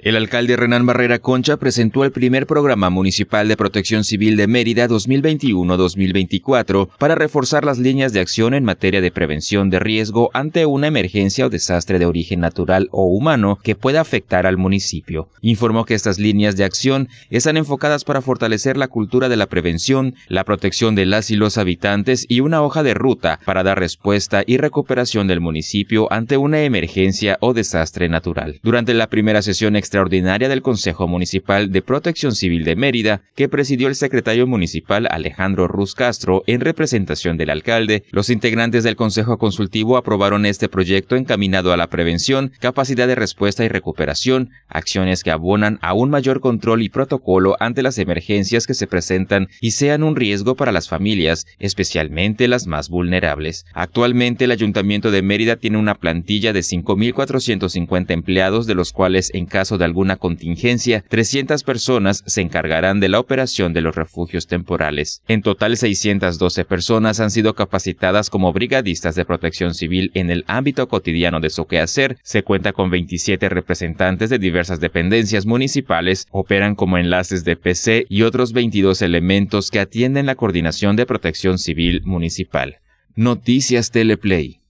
El alcalde Renán Barrera Concha presentó el primer programa municipal de protección civil de Mérida 2021-2024 para reforzar las líneas de acción en materia de prevención de riesgo ante una emergencia o desastre de origen natural o humano que pueda afectar al municipio. Informó que estas líneas de acción están enfocadas para fortalecer la cultura de la prevención, la protección de las y los habitantes y una hoja de ruta para dar respuesta y recuperación del municipio ante una emergencia o desastre natural. Durante la primera sesión extra ordinaria del Consejo Municipal de Protección Civil de Mérida, que presidió el secretario municipal Alejandro Ruz Castro en representación del alcalde, los integrantes del Consejo Consultivo aprobaron este proyecto encaminado a la prevención, capacidad de respuesta y recuperación, acciones que abonan a un mayor control y protocolo ante las emergencias que se presentan y sean un riesgo para las familias, especialmente las más vulnerables. Actualmente el Ayuntamiento de Mérida tiene una plantilla de 5.450 empleados, de los cuales en caso de alguna contingencia, 300 personas se encargarán de la operación de los refugios temporales. En total, 612 personas han sido capacitadas como brigadistas de protección civil en el ámbito cotidiano de su quehacer. Se cuenta con 27 representantes de diversas dependencias municipales, operan como enlaces de PC y otros 22 elementos que atienden la coordinación de protección civil municipal. Noticias Teleplay.